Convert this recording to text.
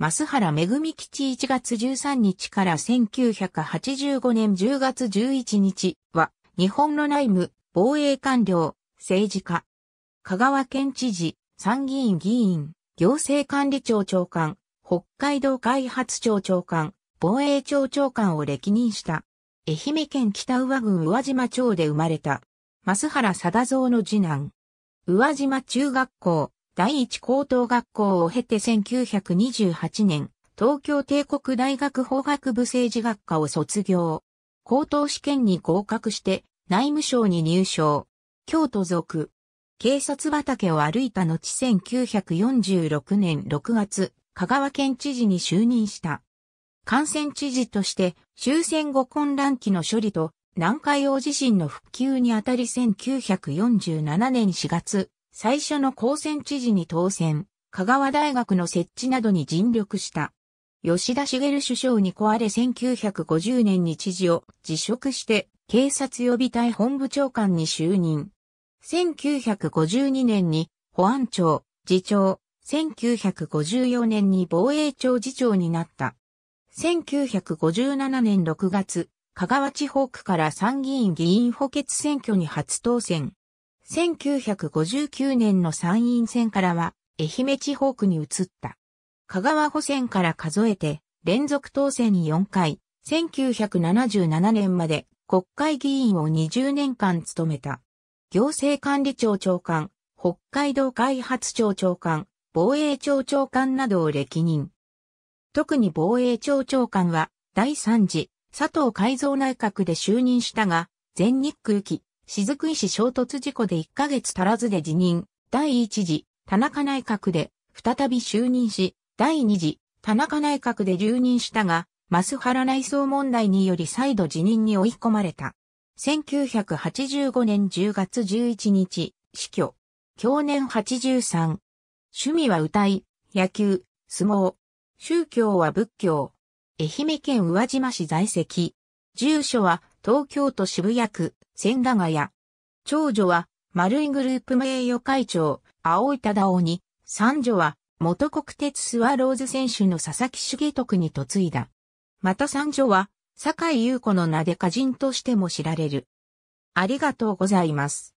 増原めぐみ地1月13日から1985年10月11日は、日本の内務、防衛官僚、政治家、香川県知事、参議院議員、行政管理庁長官、北海道開発庁長官、防衛庁長官を歴任した。愛媛県北宇和郡宇和島町で生まれた。増原貞蔵の次男。宇和島中学校、第一高等学校を経て1928年、東京帝国大学法学部政治学科を卒業。高等試験に合格して内務省に入省。京都属。警察畑を歩いた後1946年6月、香川県知事に就任した。感染知事として終戦後混乱期の処理と南海大地震の復旧にあたり1947年4月、最初の高専知事に当選、香川大学の設置などに尽力した。吉田茂首相に壊れ1950年に知事を辞職して警察予備隊本部長官に就任。1952年に保安庁次長、1954年に防衛庁次長になった。1957年6月、香川地方区から参議院議員補欠選挙に初当選。1959年の参院選からは、愛媛地方区に移った。香川補選から数えて、連続当選4回、1977年まで国会議員を20年間務めた。行政管理庁長官、北海道開発庁長官、防衛庁長官などを歴任。特に防衛庁長官は、第3次、佐藤改造内閣で就任したが、全日空機、雫石衝突事故で1ヶ月足らずで辞任、第1次、田中内閣で、再び就任し、第2次、田中内閣で留任したが、マスハラ内装問題により再度辞任に追い込まれた。1985年10月11日、死去。去年83。趣味は歌い、野球、相撲。宗教は仏教。愛媛県宇和島市在籍。住所は東京都渋谷区。千駄ヶ谷。長女は、丸井グループ名誉会長、青井忠夫に、三女は、元国鉄スワローズ選手の佐々木茂徳に嫁いだ。また三女は、坂井優子の名で歌人としても知られる。ありがとうございます。